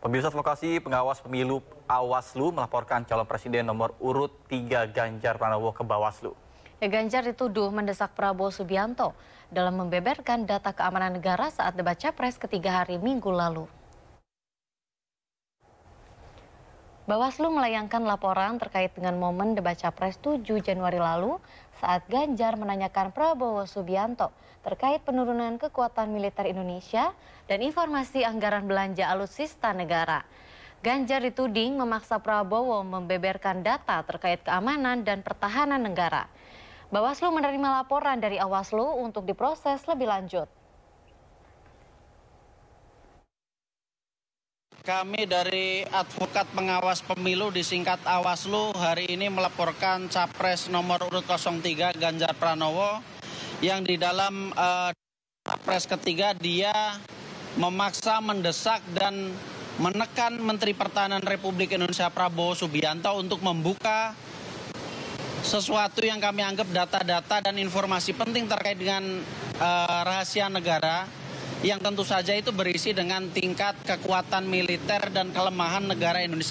Pemirsa Lokasi Pengawas Pemilu Awaslu melaporkan calon presiden nomor urut 3 Ganjar Pranowo ke Bawaslu. Ya, Ganjar dituduh mendesak Prabowo Subianto dalam membeberkan data keamanan negara saat debat capres ketiga hari minggu lalu. Bawaslu melayangkan laporan terkait dengan momen debat Capres 7 Januari lalu saat Ganjar menanyakan Prabowo Subianto terkait penurunan kekuatan militer Indonesia dan informasi anggaran belanja alutsista negara. Ganjar dituding memaksa Prabowo membeberkan data terkait keamanan dan pertahanan negara. Bawaslu menerima laporan dari Awaslu untuk diproses lebih lanjut. Kami dari Advokat Pengawas Pemilu disingkat Awaslu hari ini melaporkan capres nomor urut 03 Ganjar Pranowo yang di dalam uh, capres ketiga dia memaksa mendesak dan menekan Menteri Pertahanan Republik Indonesia Prabowo Subianto untuk membuka sesuatu yang kami anggap data-data dan informasi penting terkait dengan uh, rahasia negara yang tentu saja itu berisi dengan tingkat kekuatan militer dan kelemahan negara indonesia